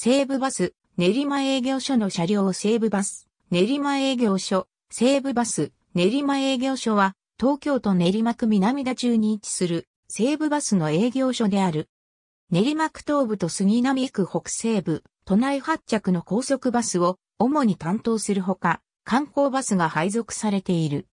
西武バス、練馬営業所の車両西武バス、練馬営業所、西武バス、練馬営業所は、東京都練馬区南田中に位置する、西武バスの営業所である。練馬区東部と杉並区北西部、都内発着の高速バスを、主に担当するほか、観光バスが配属されている。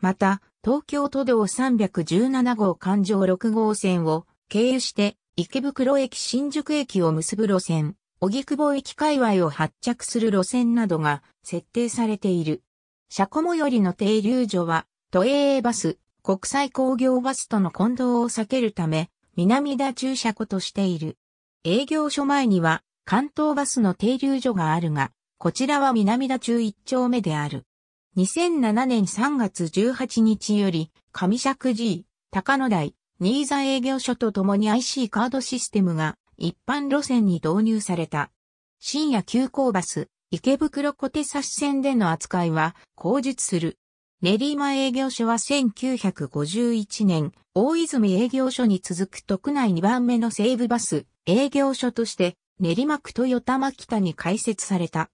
また、東京都道317号環状6号線を経由して池袋駅新宿駅を結ぶ路線、荻窪駅界隈を発着する路線などが設定されている。車庫最寄りの停留所は、都営バス、国際工業バスとの混同を避けるため、南田中車庫としている。営業所前には、関東バスの停留所があるが、こちらは南田中一丁目である。2007年3月18日より、上尺 G、高野台、新座営業所とともに IC カードシステムが一般路線に導入された。深夜急行バス、池袋小手差し線での扱いは、口述する。練馬営業所は1951年、大泉営業所に続く特内2番目の西武バス、営業所として、練馬区豊玉北に開設された。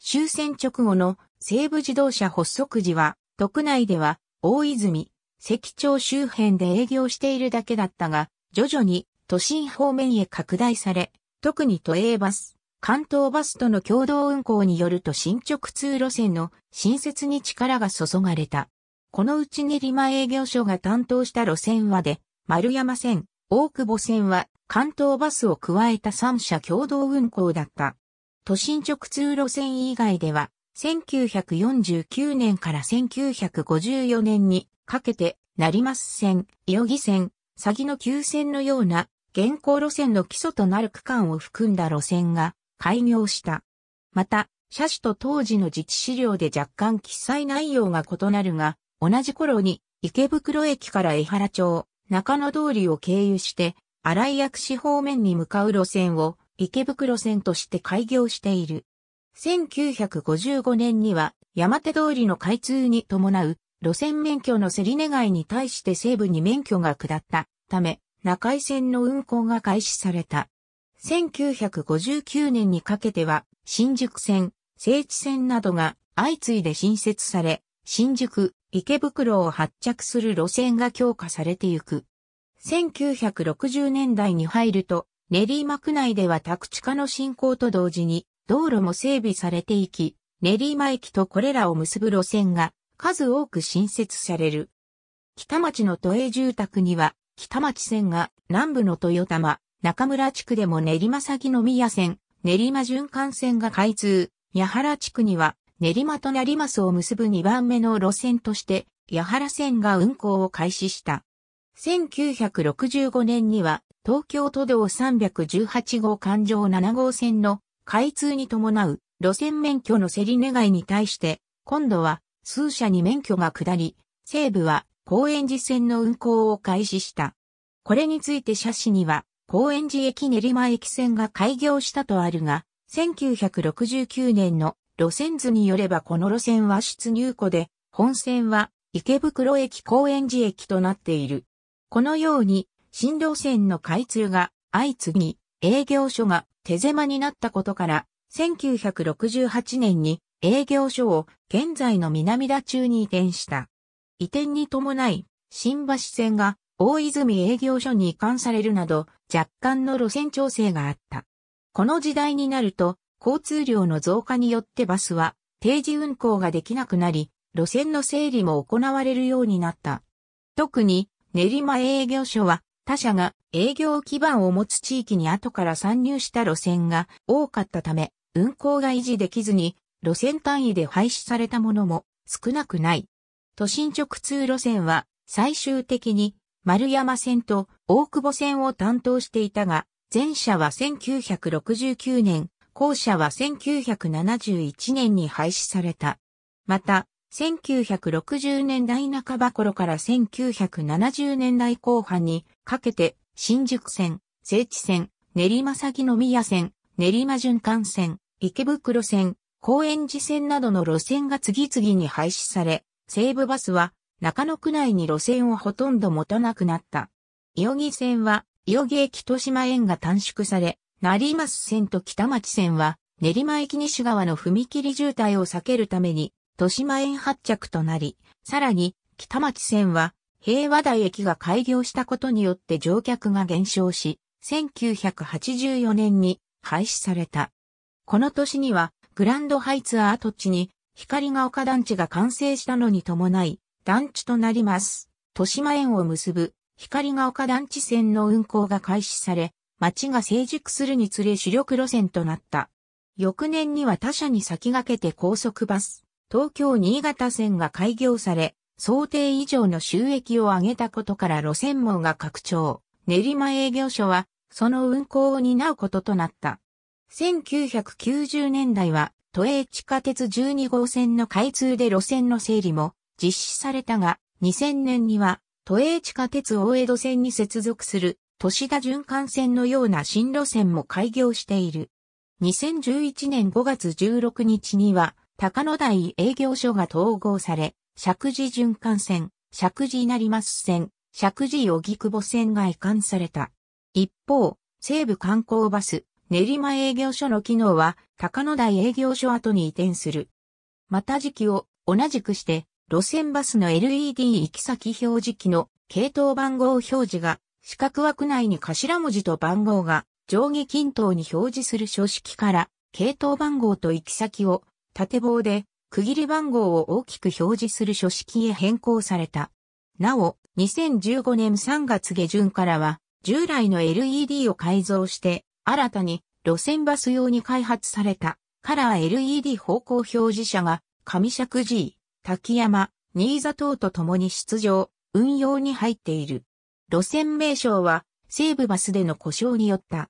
終戦直後の西武自動車発足時は、特内では、大泉、関町周辺で営業しているだけだったが、徐々に都心方面へ拡大され、特に都営バス、関東バスとの共同運行によると新直通路線の新設に力が注がれた。このうち練馬営業所が担当した路線はで、丸山線、大久保線は関東バスを加えた3社共同運行だった。都心直通路線以外では、1949年から1954年にかけて、成増線、代木線、詐欺の急線のような現行路線の基礎となる区間を含んだ路線が開業した。また、車種と当時の自治資料で若干記載内容が異なるが、同じ頃に池袋駅から江原町、中野通りを経由して、荒井薬師方面に向かう路線を池袋線として開業している。1955年には山手通りの開通に伴う路線免許の競り願いに対して西部に免許が下ったため、中井線の運行が開始された。1959年にかけては、新宿線、聖地線などが相次いで新設され、新宿、池袋を発着する路線が強化されてゆく。1960年代に入ると、練馬区内では宅地化の進行と同時に、道路も整備されていき、練馬駅とこれらを結ぶ路線が数多く新設される。北町の都営住宅には北町線が南部の豊玉、中村地区でも練馬先の宮線、練馬循環線が開通、八原地区には練馬と成ますを結ぶ2番目の路線として、八原線が運行を開始した。1965年には、東京都道318号環状7号線の開通に伴う路線免許の競り願いに対して、今度は数社に免許が下り、西部は高円寺線の運行を開始した。これについて車種には、高円寺駅練馬駅線が開業したとあるが、1969年の路線図によればこの路線は出入庫で、本線は池袋駅高円寺駅となっている。このように、新路線の開通が相次ぎ、営業所が手狭になったことから、1968年に営業所を現在の南田中に移転した。移転に伴い、新橋線が大泉営業所に移管されるなど、若干の路線調整があった。この時代になると、交通量の増加によってバスは定時運行ができなくなり、路線の整理も行われるようになった。特に練馬営業所は他社が営業基盤を持つ地域に後から参入した路線が多かったため、運行が維持できずに路線単位で廃止されたものも少なくない。都心直通路線は最終的に丸山線と大久保線を担当していたが、前者は1969年、後者は1971年に廃止された。また、1960年代半ば頃から1970年代後半にかけて新宿線、聖地線、練馬先の宮線、練馬循環線、池袋線、高円寺線などの路線が次々に廃止され、西武バスは中野区内に路線をほとんど持たなくなった。いよ木線はいよ木駅豊島園が短縮され、成増線と北町線は練馬駅西側の踏切渋滞を避けるために豊島園発着となり、さらに北町線は平和台駅が開業したことによって乗客が減少し、1984年に廃止された。この年にはグランドハイツアー跡地に光が丘団地が完成したのに伴い、団地となります。豊島園を結ぶ光が丘団地線の運行が開始され、町が成熟するにつれ主力路線となった。翌年には他社に先駆けて高速バス、東京新潟線が開業され、想定以上の収益を上げたことから路線網が拡張。練馬営業所は、その運行を担うこととなった。1990年代は、都営地下鉄12号線の開通で路線の整理も実施されたが、2000年には都営地下鉄大江戸線に接続する都市田循環線のような新路線も開業している。2011年5月16日には高野台営業所が統合され、石寺循環線、石寺成増線、石寺荻窪線が移管された。一方、西部観光バス、練馬営業所の機能は高野台営業所跡に移転する。また時期を同じくして路線バスの LED 行き先表示機の系統番号表示が四角枠内に頭文字と番号が上下均等に表示する書式から系統番号と行き先を縦棒で区切り番号を大きく表示する書式へ変更された。なお、2015年3月下旬からは従来の LED を改造して新たに路線バス用に開発されたカラー LED 方向表示車が上尺 G、滝山、新座等と共に出場、運用に入っている。路線名称は西武バスでの故障によった。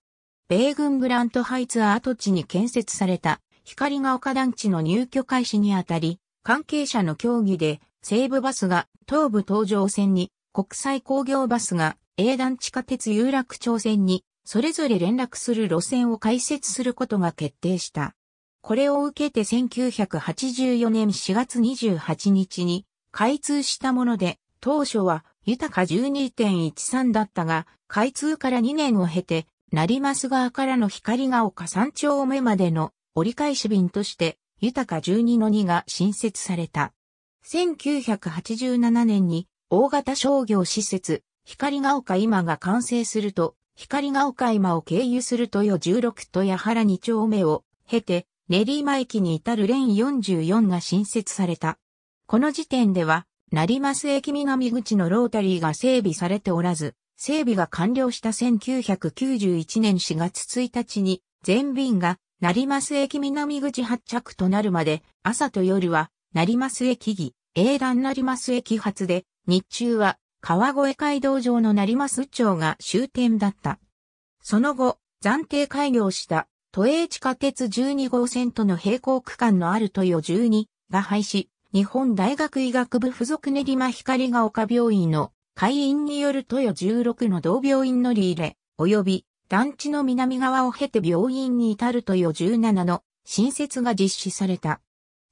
米軍グラントハイツ跡地に建設された光が丘団地の入居開始にあたり、関係者の協議で西武バスが東武東上線に、国際工業バスが A 団地下鉄有楽町線に、それぞれ連絡する路線を開設することが決定した。これを受けて1984年4月28日に開通したもので、当初は豊か12.13だったが、開通から2年を経て、成増川からの光が丘山頂目までの折り返し便として、豊か12の2が新設された。1987年に大型商業施設、光が丘今が完成すると、光が丘山を経由する豊16と八原2丁目を経て、練馬駅に至るレーン44が新設された。この時点では、成増駅南口のロータリーが整備されておらず、整備が完了した1991年4月1日に、全便が成増駅南口発着となるまで、朝と夜は、成増駅儀、英蘭成増駅発で、日中は、川越街道上の成増町が終点だった。その後、暫定開業した都営地下鉄12号線との並行区間のある豊12が廃止、日本大学医学部附属練馬光が丘病院の会員による豊16の同病院乗り入れ、及び団地の南側を経て病院に至る豊17の新設が実施された。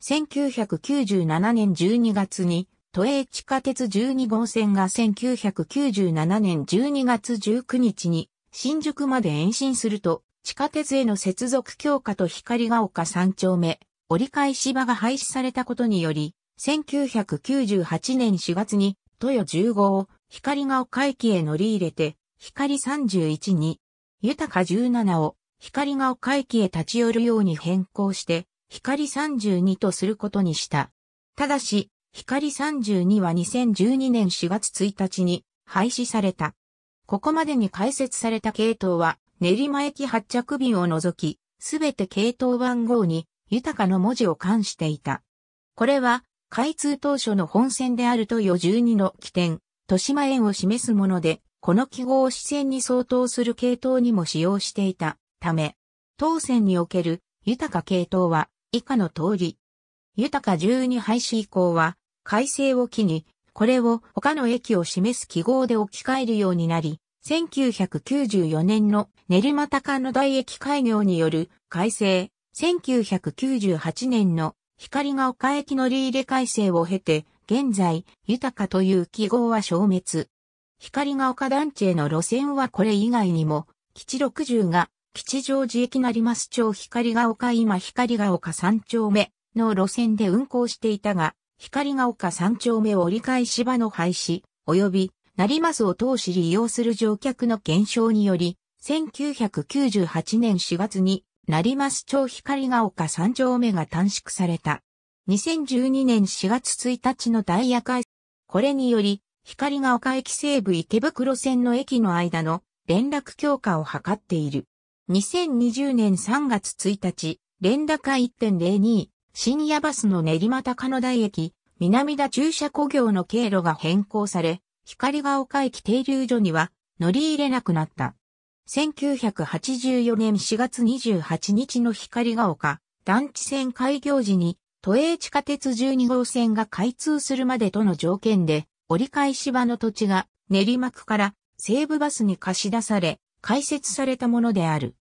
1997年12月に都営地下鉄12号線が1997年12月19日に新宿まで延伸すると、地下鉄への接続強化と光が丘3丁目、折り返し場が廃止されたことにより、1998年4月に、豊1 5を光が丘駅へ乗り入れて、光31に、豊か17を光が丘駅へ立ち寄るように変更して、光32とすることにした。ただし、光32は2012年4月1日に廃止された。ここまでに開設された系統は、練馬駅発着便を除き、すべて系統番号に、豊かの文字を冠していた。これは、開通当初の本線である豊12の起点、豊島園を示すもので、この記号を視線に相当する系統にも使用していたため、当線における豊か系統は以下の通り。豊か12廃止以降は、改正を機に、これを他の駅を示す記号で置き換えるようになり、1994年の練馬高野台駅開業による改正、1998年の光が丘駅乗り入れ改正を経て、現在、豊かという記号は消滅。光が丘団地への路線はこれ以外にも、基地60が、吉祥寺駅成増町光が丘今光が丘3丁目の路線で運行していたが、光が丘三丁目を折り返し場の廃止、及び、成増を通し利用する乗客の減少により、1998年4月に、成増町光が丘三丁目が短縮された。2012年4月1日のダイヤ改正。これにより、光が丘駅西部池袋線の駅の間の連絡強化を図っている。2020年3月1日、連絡会1.02、深夜バスの練馬高野台駅、南田駐車工業の経路が変更され、光が丘駅停留所には乗り入れなくなった。1984年4月28日の光が丘、団地線開業時に、都営地下鉄12号線が開通するまでとの条件で、折り返し場の土地が練馬区から西武バスに貸し出され、開設されたものである。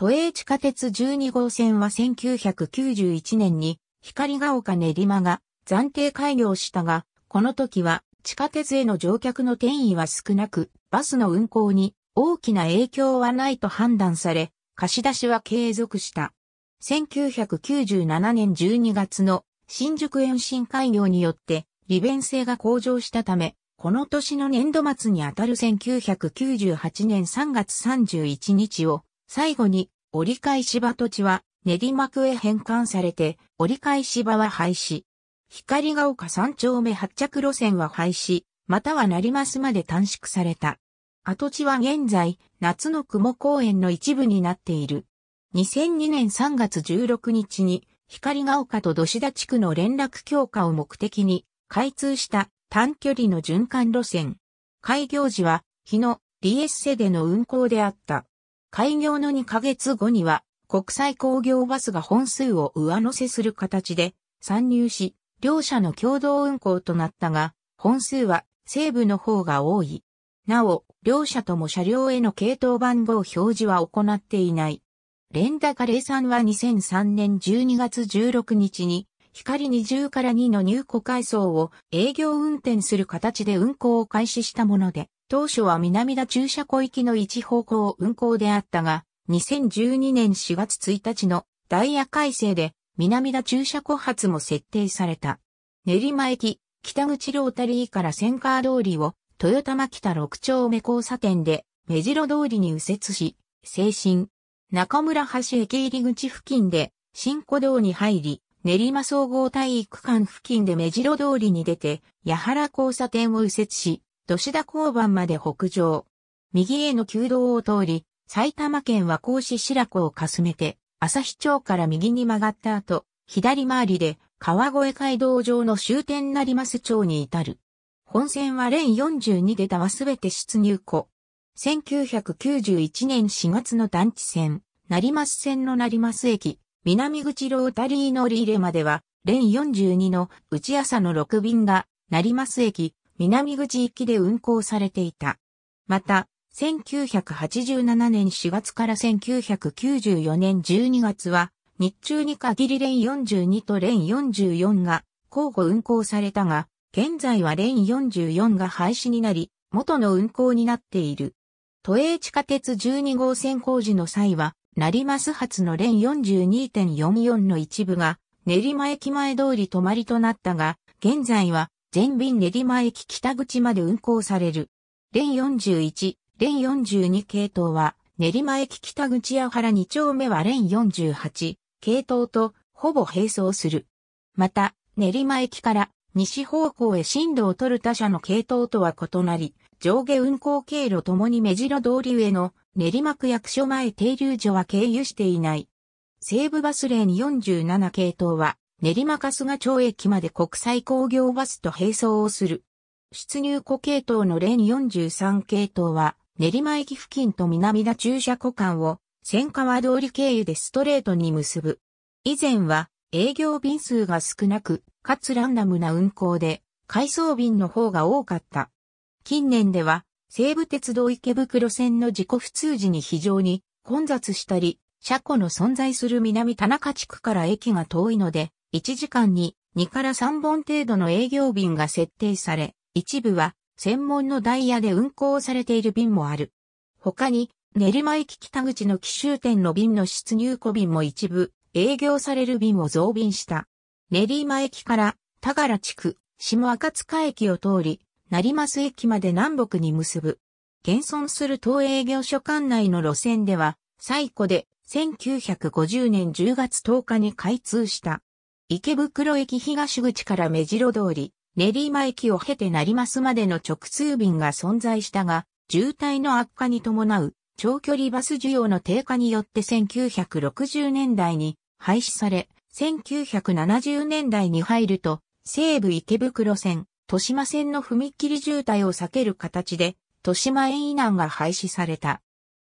都営地下鉄12号線は1991年に光が丘練馬が暫定開業したが、この時は地下鉄への乗客の転移は少なく、バスの運行に大きな影響はないと判断され、貸し出しは継続した。1997年12月の新宿延伸開業によって利便性が向上したため、この年の年度末にあたる1998年3月31日を最後に、折り返し場土地は練馬区へ返還されて、折り返し場は廃止。光が丘三丁目発着路線は廃止、または成増まで短縮された。跡地は現在、夏の雲公園の一部になっている。2002年3月16日に、光が丘と土志田地区の連絡強化を目的に、開通した短距離の循環路線。開業時は、日野、リエッセでの運行であった。開業の2ヶ月後には、国際工業バスが本数を上乗せする形で参入し、両社の共同運行となったが、本数は西部の方が多い。なお、両社とも車両への系統番号表示は行っていない。レンダカレーさんは2003年12月16日に、光20から2の入庫階層を営業運転する形で運行を開始したもので、当初は南田駐車庫行きの一方向運行であったが、2012年4月1日のダイヤ改正で南田駐車庫発も設定された。練馬駅、北口ロータリーからセンカー通りを豊玉北六丁目交差点で目白通りに右折し、静神中村橋駅入り口付近で新古道に入り、練馬総合体育館付近で目白通りに出て、矢原交差点を右折し、土志田交番まで北上。右への旧道を通り、埼玉県和光市白子をかすめて、日町から右に曲がった後、左回りで川越街道上の終点成増町に至る。本線は連42出たはすべて出入庫。1991年4月の団地線、成増線の成増駅、南口ロータリー乗り入れまでは、連42の内朝の6便が、成増駅、南口行きで運行されていた。また、1987年4月から1994年12月は、日中に限りレン42とレン44が交互運行されたが、現在はレン44が廃止になり、元の運行になっている。都営地下鉄12号線工事の際は、成増発のレン42.44の一部が、練馬駅前通り止まりとなったが、現在は全便練馬駅北口まで運行される。レン41、レン42系統は、練馬駅北口や原2丁目はレン48系統とほぼ並走する。また、練馬駅から西方向へ進路を取る他社の系統とは異なり、上下運行経路ともに目白通り上の練馬区役所前停留所は経由していない。西武バスレーン47系統は練馬春日町駅まで国際工業バスと並走をする。出入庫系統のレーン43系統は、練馬駅付近と南田駐車庫間を、千川通り経由でストレートに結ぶ。以前は、営業便数が少なく、かつランダムな運行で、回送便の方が多かった。近年では、西武鉄道池袋線の事故普通時に非常に混雑したり、車庫の存在する南田中地区から駅が遠いので、1時間に2から3本程度の営業便が設定され、一部は専門のダイヤで運行されている便もある。他に、練馬駅北口の奇襲店の便の出入庫便も一部、営業される便を増便した。練馬駅から、田原地区、下赤塚駅を通り、成増駅まで南北に結ぶ。現存する当営業所管内の路線では、最古で1950年10月10日に開通した。池袋駅東口から目白通り、練馬駅を経て成増までの直通便が存在したが、渋滞の悪化に伴う長距離バス需要の低下によって1960年代に廃止され、1970年代に入ると、西武池袋線、豊島線の踏切渋滞を避ける形で、豊島園以南が廃止された。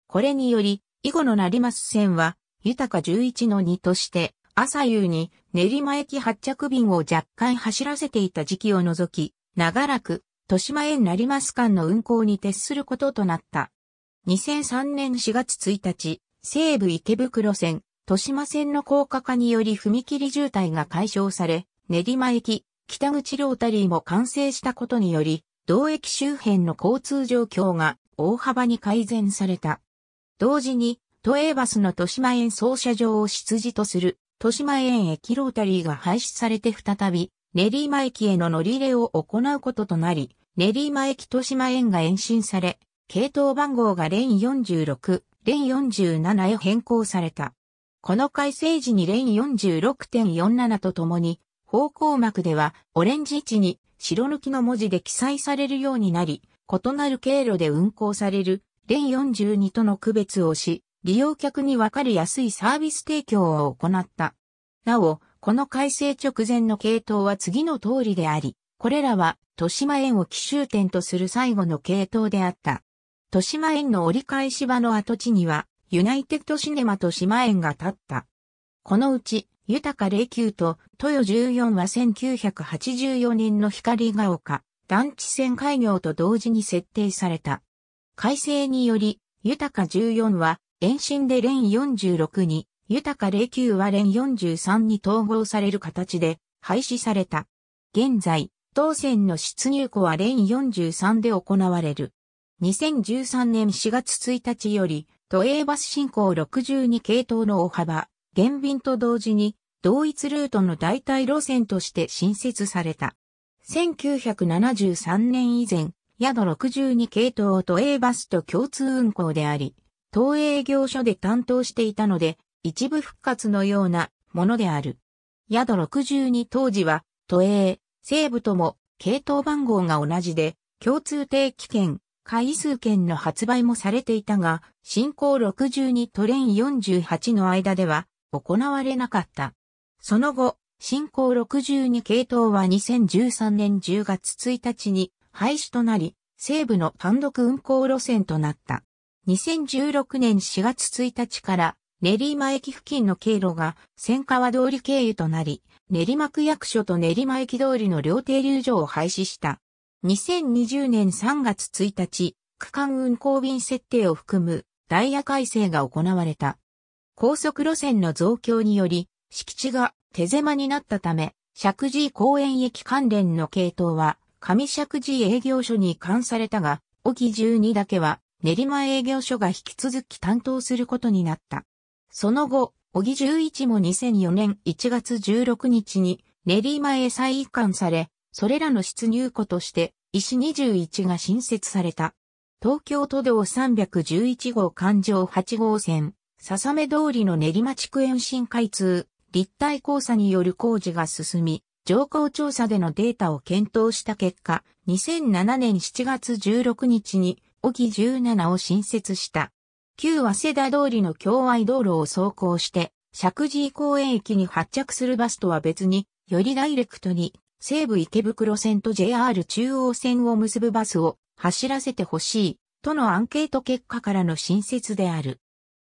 これにより、以後の成増線は、豊か11の2として、朝夕に練馬駅発着便を若干走らせていた時期を除き、長らく、豊島園成増間の運行に徹することとなった。2003年4月1日、西武池袋線、豊島線の高架化により踏切渋滞が解消され、練馬駅、北口ロータリーも完成したことにより、同駅周辺の交通状況が大幅に改善された。同時に、都営バスの豊島園操車場を出自とする豊島園駅ロータリーが廃止されて再び、練馬駅への乗り入れを行うこととなり、練馬駅豊島園が延伸され、系統番号がレン46、レン47へ変更された。この改正時にレン46.47とともに、方向幕ではオレンジ位置に白抜きの文字で記載されるようになり、異なる経路で運行されるレン42との区別をし、利用客にわかりやすいサービス提供を行った。なお、この改正直前の系統は次の通りであり、これらは、豊島園を奇襲点とする最後の系統であった。豊島園の折り返し場の跡地には、ユナイテッドシネマと島園が建った。このうち、豊09と豊14は1984年の光が丘、団地線開業と同時に設定された。改正により、豊14は延伸でレン46に、豊か0級はン43に統合される形で廃止された。現在、当選の出入庫はレン43で行われる。2013年4月1日より、都営バス進行62系統の大幅、減便と同時に、同一ルートの代替路線として新設された。1973年以前、宿62系統を都営バスと共通運行であり、東映業所で担当していたので、一部復活のようなものである。宿62当時は、都営、西部とも、系統番号が同じで、共通定期券、回数券の発売もされていたが、新行62トレイン48の間では、行われなかった。その後、新興62系統は2013年10月1日に廃止となり、西部の単独運行路線となった。2016年4月1日から練馬駅付近の経路が千川通り経由となり、練馬区役所と練馬駅通りの両停留所を廃止した。2020年3月1日、区間運行便設定を含むダイヤ改正が行われた。高速路線の増強により、敷地が手狭になったため、石寺公園駅関連の系統は、上石寺営業所に関されたが、沖12だけは練馬営業所が引き続き担当することになった。その後、小木十一も2004年1月16日に練馬へ再移管され、それらの出入庫として石21が新設された。東京都道311号環状8号線、笹目通りの練馬地区延伸開通、立体交差による工事が進み、情報調査でのデータを検討した結果、2007年7月16日に小木17を新設した。旧早稲田通りの境愛道路を走行して、石神井公園駅に発着するバスとは別に、よりダイレクトに、西武池袋線と JR 中央線を結ぶバスを走らせてほしい、とのアンケート結果からの新設である。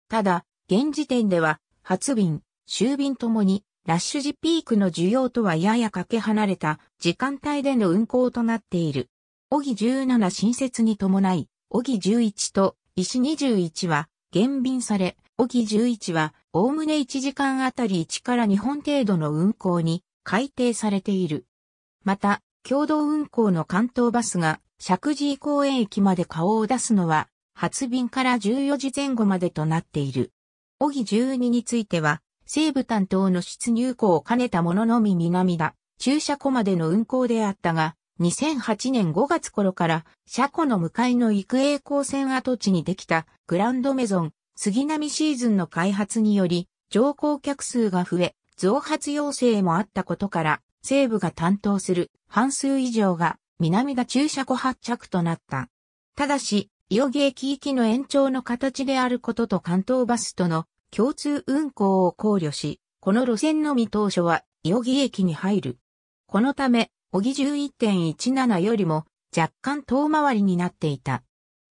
ただ、現時点では、発便、終便ともに、ラッシュ時ピークの需要とはややかけ離れた時間帯での運行となっている。小木17新設に伴い、小木11と石21は減便され、小木11は、おおむね1時間あたり1から2本程度の運行に改定されている。また、共同運行の関東バスが、石神井公園駅まで顔を出すのは、発便から14時前後までとなっている。小木12については、西部担当の出入庫を兼ねたもののみ南だ、駐車庫までの運行であったが、2008年5月頃から車庫の向かいの育英高専跡地にできたグランドメゾン杉並シーズンの開発により乗降客数が増え増発要請もあったことから西部が担当する半数以上が南田駐車庫発着となった。ただし、伊予駅行きの延長の形であることと関東バスとの共通運行を考慮し、この路線のみ当初は伊予駅に入る。このため、小木11.17よりも若干遠回りになっていた。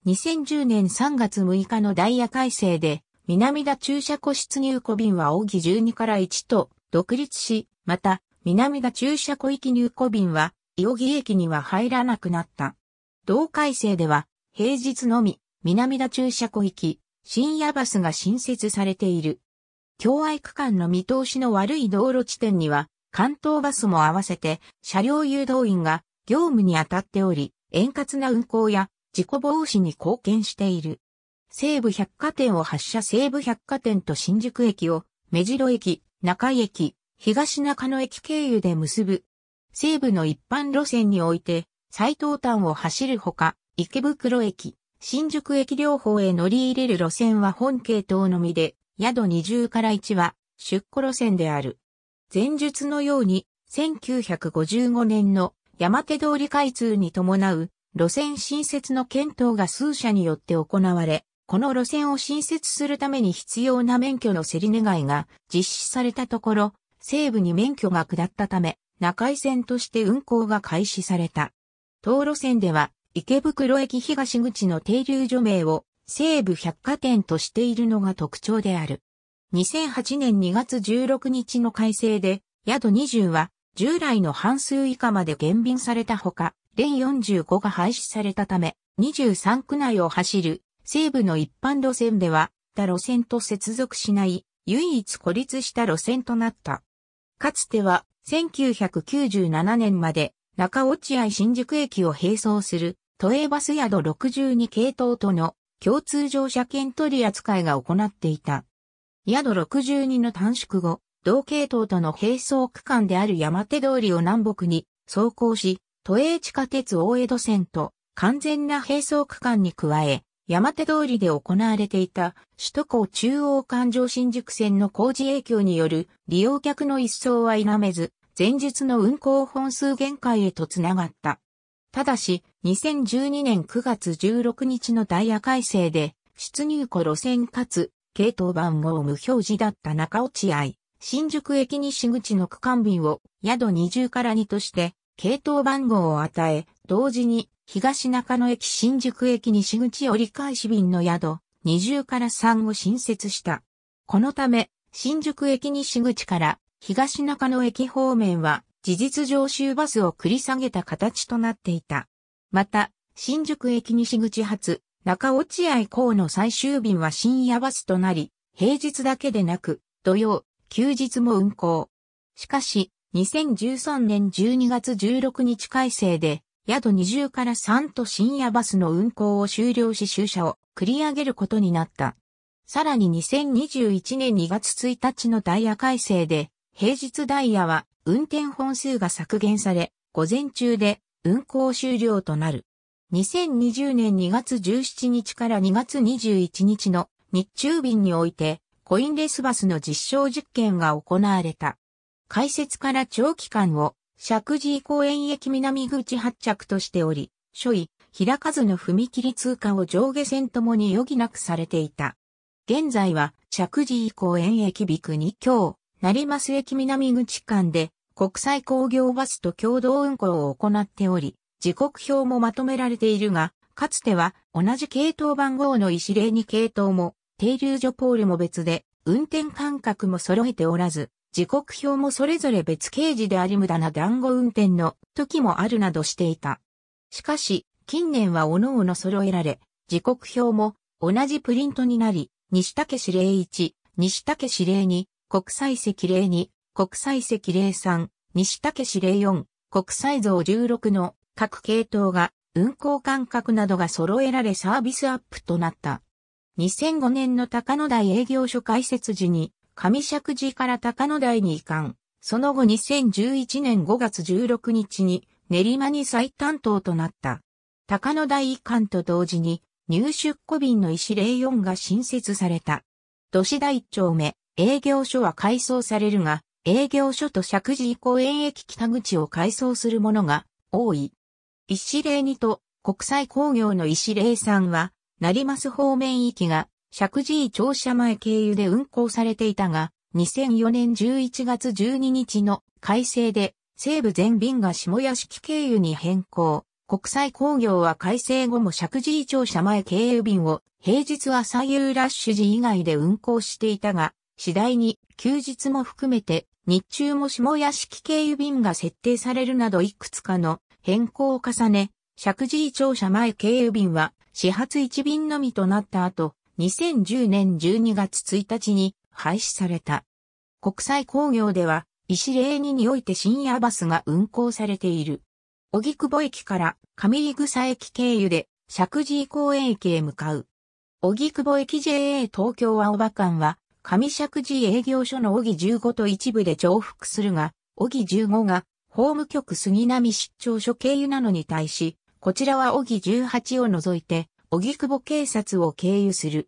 2010年3月6日のダイヤ改正で、南田駐車庫出入庫便は小木12から1と独立し、また、南田駐車庫き入庫便は、伊尾木駅には入らなくなった。同改正では、平日のみ、南田駐車庫き、深夜バスが新設されている。境愛区間の見通しの悪い道路地点には、関東バスも合わせて車両誘導員が業務に当たっており、円滑な運行や事故防止に貢献している。西武百貨店を発車西武百貨店と新宿駅を目白駅、中井駅、東中野駅経由で結ぶ。西武の一般路線において最東端を走るほか、池袋駅、新宿駅両方へ乗り入れる路線は本系統のみで、宿20から1は出庫路線である。前述のように、1955年の山手通り開通に伴う路線新設の検討が数社によって行われ、この路線を新設するために必要な免許の競り願いが実施されたところ、西部に免許が下ったため、中井線として運行が開始された。東路線では、池袋駅東口の停留所名を西武百貨店としているのが特徴である。2008年2月16日の改正で、宿20は従来の半数以下まで減便されたほか、レン45が廃止されたため、23区内を走る西部の一般路線では、他路線と接続しない唯一孤立した路線となった。かつては1997年まで中落合新宿駅を並走する都営バス宿62系統との共通乗車券取り扱いが行っていた。宿62の短縮後、同系統との並走区間である山手通りを南北に走行し、都営地下鉄大江戸線と完全な並走区間に加え、山手通りで行われていた首都高中央環状新宿線の工事影響による利用客の一層は否めず、前日の運行本数限界へとつながった。ただし、2012年9月16日のダイヤ改正で、出入庫路線かつ系統番号無表示だった中落合、新宿駅西口の区間便を宿20から2として、系統番号を与え、同時に東中野駅新宿駅西口折り返し便の宿20から3を新設した。このため、新宿駅西口から東中野駅方面は事実上終バスを繰り下げた形となっていた。また、新宿駅西口発中落合港の最終便は深夜バスとなり、平日だけでなく、土曜、休日も運行。しかし、2013年12月16日改正で、宿20から3と深夜バスの運行を終了し終車を繰り上げることになった。さらに2021年2月1日のダイヤ改正で、平日ダイヤは運転本数が削減され、午前中で運行終了となる。2020年2月17日から2月21日の日中便において、コインレスバスの実証実験が行われた。開設から長期間を、石神公園駅南口発着としており、所位、平数の踏切通過を上下線ともに余儀なくされていた。現在は、石神公園駅ビク2京、成増駅南口間で、国際工業バスと共同運行を行っており、時刻表もまとめられているが、かつては同じ系統番号の石例に系統も、停留所ポールも別で、運転間隔も揃えておらず、時刻表もそれぞれ別掲示であり無駄な団子運転の時もあるなどしていた。しかし、近年は各々揃えられ、時刻表も同じプリントになり、西竹司令1、西竹指令2、国際席令2、国際席令3、西竹指令4、国際像16の各系統が運行間隔などが揃えられサービスアップとなった。2005年の高野台営業所開設時に、上石寺から高野台に移管。その後2011年5月16日に練馬に再担当となった。高野台移管と同時に入出庫便の石04が新設された。土市第一丁目、営業所は改装されるが、営業所と石寺以公園駅北口を改装するものが多い。石霊2と国際工業の石霊3は、成増方面域が、石神井庁舎前経由で運行されていたが、2004年11月12日の改正で、西部全便が下屋敷経由に変更。国際工業は改正後も石神井庁舎前経由便を平日は左右ラッシュ時以外で運行していたが、次第に休日も含めて日中も下屋敷経由便が設定されるなどいくつかの変更を重ね、石神井庁舎前経由便は始発1便のみとなった後、2010年12月1日に廃止された。国際工業では、石霊2において深夜バスが運行されている。荻窪駅から上草駅経由で石神井公園駅へ向かう。荻窪駅 JA 東京青葉館は、上石神井営業所の荻15と一部で重複するが、荻15が法務局杉並出張所経由なのに対し、こちらは小木18を除いて、小木久保警察を経由する。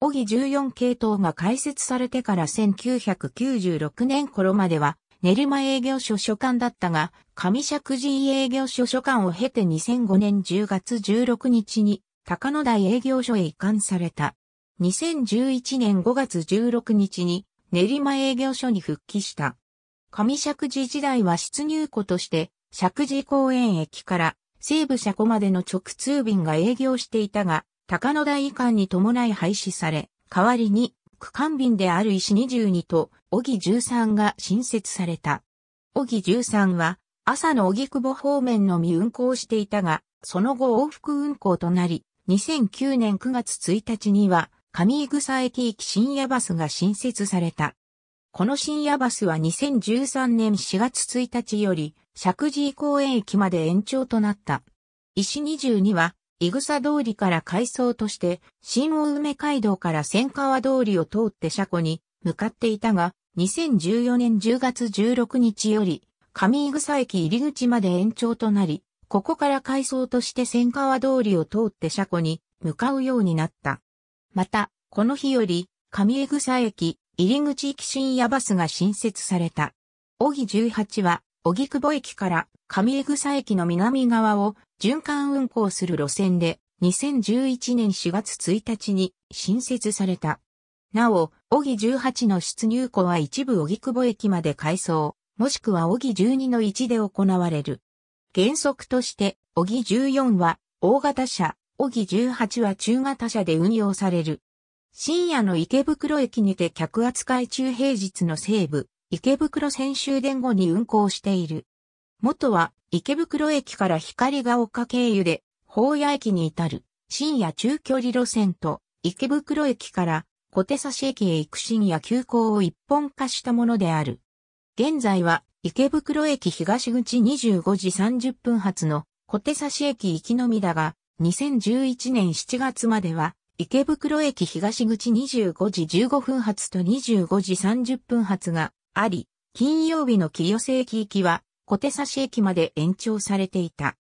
小木14系統が開設されてから1996年頃までは、練馬営業所所管だったが、上石寺営業所所管を経て2005年10月16日に、高野台営業所へ移管された。2011年5月16日に、練馬営業所に復帰した。上石寺時代は出入庫として、石寺公園駅から西部車庫までの直通便が営業していたが、高野台移管に伴い廃止され、代わりに区間便である石22と小木13が新設された。小木13は朝の小久保方面のみ運行していたが、その後往復運行となり、2009年9月1日には上井草駅行き深夜バスが新設された。この深夜バスは2013年4月1日より、石神井公園駅まで延長となった。石22は、イグサ通りから改装として、新大梅街道から千川通りを通って車庫に向かっていたが、2014年10月16日より、上イグサ駅入り口まで延長となり、ここから改装として千川通りを通って車庫に向かうようになった。また、この日より、上グサ駅、入り口行き深夜バスが新設された。小木18は、小木久保駅から上江草駅の南側を循環運行する路線で、2011年4月1日に新設された。なお、小木18の出入庫は一部小木久保駅まで改装、もしくは小木12の1で行われる。原則として、小木14は大型車、小木18は中型車で運用される。深夜の池袋駅にて客扱い中平日の西部、池袋線終電後に運行している。元は池袋駅から光が丘経由で、宝屋駅に至る深夜中距離路線と池袋駅から小手差し駅へ行く深夜急行を一本化したものである。現在は池袋駅東口25時30分発の小手差し駅行きのみだが、2011年7月までは池袋駅東口25時15分発と25時30分発があり、金曜日の清瀬駅行きは小手差し駅まで延長されていた。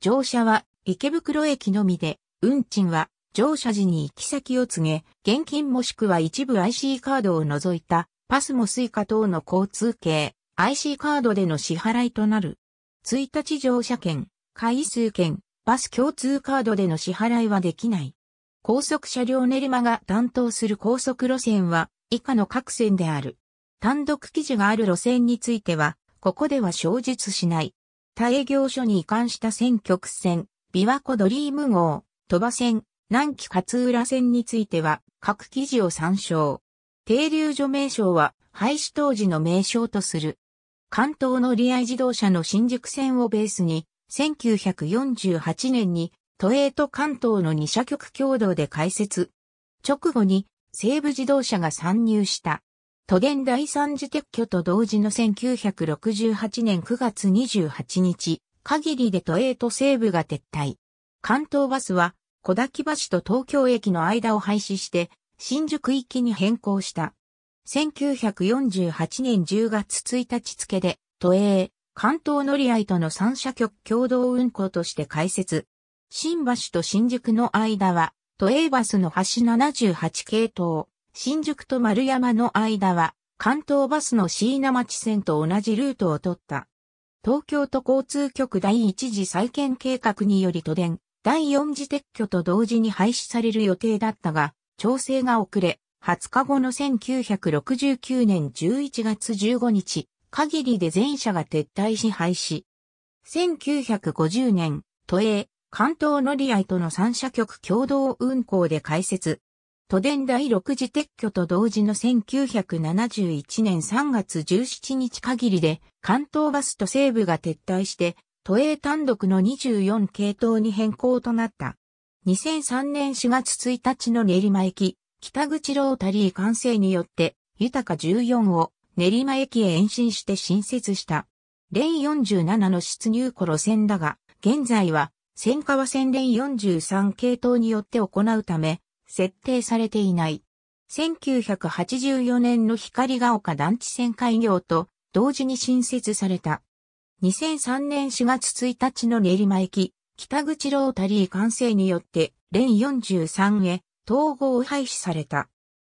乗車は池袋駅のみで、運賃は乗車時に行き先を告げ、現金もしくは一部 IC カードを除いたパスもスイカ等の交通系、IC カードでの支払いとなる。1日乗車券、回数券、バス共通カードでの支払いはできない。高速車両練馬が担当する高速路線は以下の各線である。単独記事がある路線については、ここでは承述しない。他営業所に移管した選曲線、琵琶湖ドリーム号、鳥羽線、南紀勝浦線については、各記事を参照。停留所名称は、廃止当時の名称とする。関東の利愛自動車の新宿線をベースに、1948年に都営と関東の2社局共同で開設。直後に西武自動車が参入した。都電第三次撤去と同時の1968年9月28日、限りで都営と西武が撤退。関東バスは小滝橋と東京駅の間を廃止して新宿行きに変更した。1948年10月1日付で都営、関東乗り合いとの三社局共同運行として開設。新橋と新宿の間は、都営バスの橋78系統、新宿と丸山の間は、関東バスの椎名町線と同じルートを取った。東京都交通局第一次再建計画により都電、第四次撤去と同時に廃止される予定だったが、調整が遅れ、20日後の1969年11月15日、限りで全社が撤退し廃止。1950年、都営、関東乗り合いとの三社局共同運行で開設。都電第6次撤去と同時の1971年3月17日限りで関東バスと西部が撤退して都営単独の24系統に変更となった。2003年4月1日の練馬駅、北口ロータリー完成によって、豊か14を練馬駅へ延伸して新設した。レイン47の出入庫線だが、現在は戦火は戦連43系統によって行うため、設定されていない。1984年の光が丘団地線開業と同時に新設された。2003年4月1日の練馬駅、北口ロータリー完成によって、連43へ統合廃止された。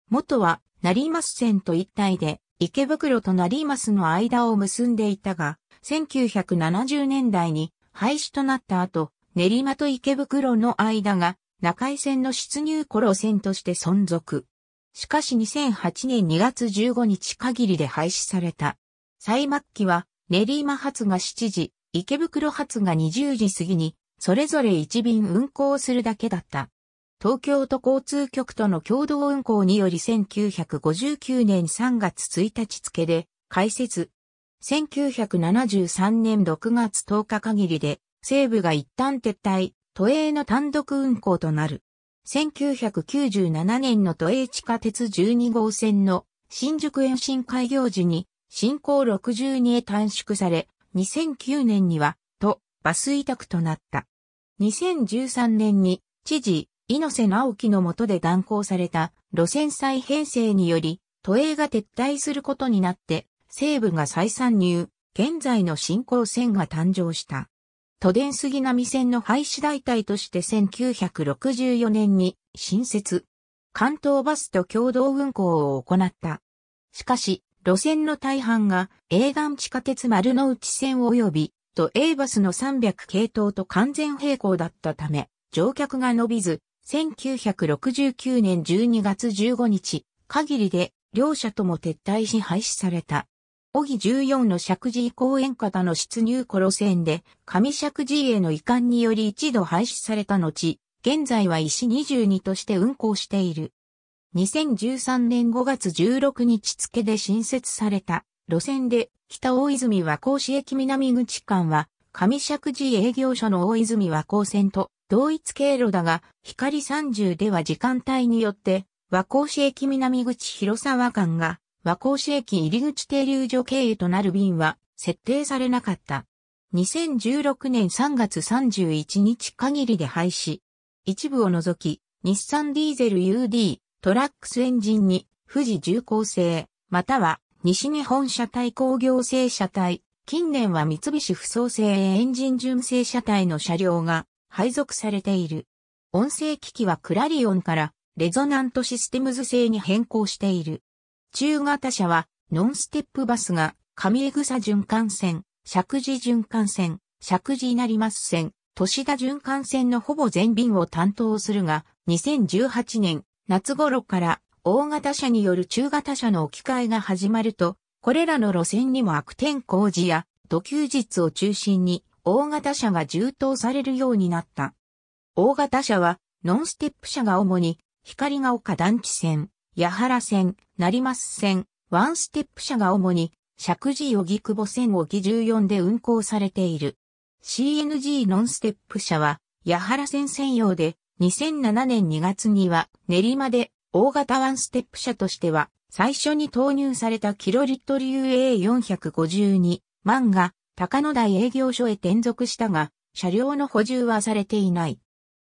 元は、成増線と一体で、池袋と成増の間を結んでいたが、1970年代に廃止となった後、練馬と池袋の間が中井線の出入頃線として存続。しかし2008年2月15日限りで廃止された。最末期は練馬発が7時、池袋発が20時過ぎに、それぞれ1便運行するだけだった。東京都交通局との共同運行により1959年3月1日付で開設。1973年6月10日限りで西部が一旦撤退、都営の単独運行となる。1997年の都営地下鉄12号線の新宿延伸開業時に新港62へ短縮され、2009年には都バス委託となった。2013年に知事、猪瀬直樹の下で断行された路線再編成により、都営が撤退することになって、西部が再参入、現在の新港線が誕生した。都電杉並線の廃止代替として1964年に新設。関東バスと共同運行を行った。しかし、路線の大半が、営岸地下鉄丸の内線及び、と A バスの300系統と完全並行だったため、乗客が伸びず、1969年12月15日、限りで、両社とも撤退し廃止された。小木14の石寺公園方の出入庫路線で、上石寺への移管により一度廃止された後、現在は石22として運行している。2013年5月16日付で新設された路線で、北大泉和光市駅南口間は、上石寺営業所の大泉和光線と同一経路だが、光30では時間帯によって、和光市駅南口広沢間が和光市駅入口停留所経由となる便は設定されなかった。2016年3月31日限りで廃止。一部を除き、日産ディーゼル UD、トラックスエンジンに、富士重工製、または西日本車体工業製車体、近年は三菱不創製エンジン純正車体の車両が配属されている。音声機器はクラリオンからレゾナントシステムズ製に変更している。中型車は、ノンステップバスが、上江草循環線、石寺循環線、石寺稲荷ます線、都市田循環線のほぼ全便を担当するが、2018年、夏頃から、大型車による中型車の置き換えが始まると、これらの路線にも悪天候時や、土休日を中心に、大型車が充当されるようになった。大型車は、ノンステップ車が主に、光が丘団地線、八原線、成増線、ワンステップ車が主に、石神久保線を荻14で運行されている。CNG ノンステップ車は、八原線専用で、2007年2月には練馬で大型ワンステップ車としては最初に投入されたキロリットル UA452 万が高野台営業所へ転属したが車両の補充はされていない。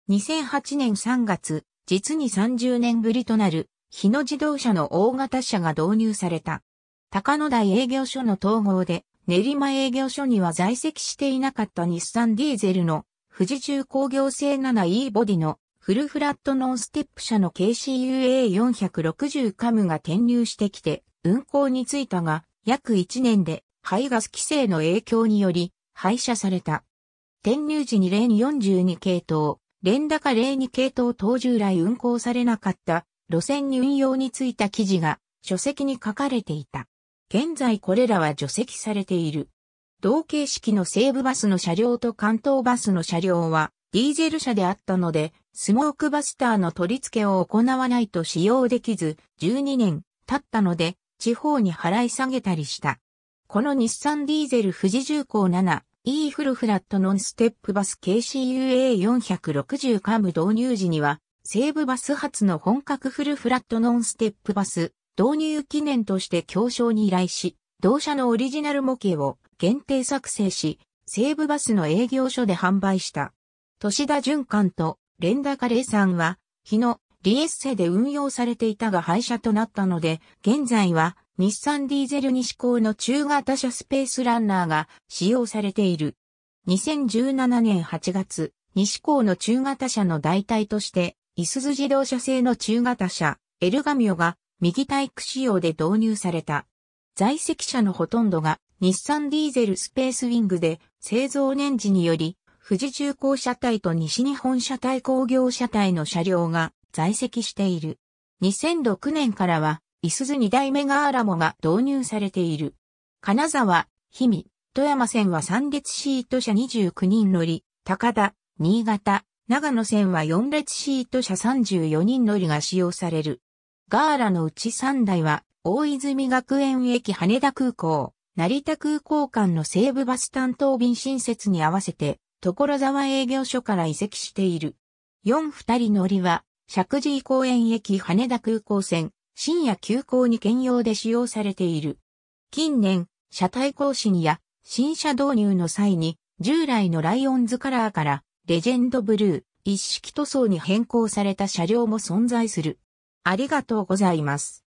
2008年3月、実に30年ぶりとなる日野自動車の大型車が導入された。高野台営業所の統合で、練馬営業所には在籍していなかった日産ディーゼルの富士重工業製 7E ボディのフルフラットノンステップ車の KCUA460 カムが転入してきて運行についたが約1年で排ガス規制の影響により廃車された。転入時にレーン42系統、レン高レー2系統等従来運行されなかった路線に運用についた記事が書籍に書かれていた。現在これらは除籍されている。同形式の西部バスの車両と関東バスの車両はディーゼル車であったので、スモークバスターの取り付けを行わないと使用できず、12年経ったので、地方に払い下げたりした。この日産ディーゼル富士重工7、E フルフラットノンステップバス KCUA460 カム導入時には、西武バス発の本格フルフラットノンステップバス、導入記念として協商に依頼し、同社のオリジナル模型を限定作成し、西武バスの営業所で販売した。都田淳館と連田カレーさんは、日のリエッセで運用されていたが廃車となったので、現在は日産ディーゼル西港の中型車スペースランナーが使用されている。2017年8月、西港の中型車の代替としていすゞ自動車製の中型車、エルガミオが右タイ仕様で導入された。在籍車のほとんどが日産ディーゼルスペースウィングで製造年次により、富士重工車体と西日本車体工業車体の車両が在籍している。2006年からは、いすゞ2代目ガーラモが導入されている。金沢、氷見、富山線は三列シート車29人乗り、高田、新潟、長野線は4列シート車34人乗りが使用される。ガーラのうち3台は、大泉学園駅羽田空港、成田空港間の西部バス担当便新設に合わせて、所沢営業所から移籍している。4二人乗りは、石神井公園駅羽田空港線、深夜急行に兼用で使用されている。近年、車体更新や新車導入の際に、従来のライオンズカラーからレジェンドブルー、一式塗装に変更された車両も存在する。ありがとうございます。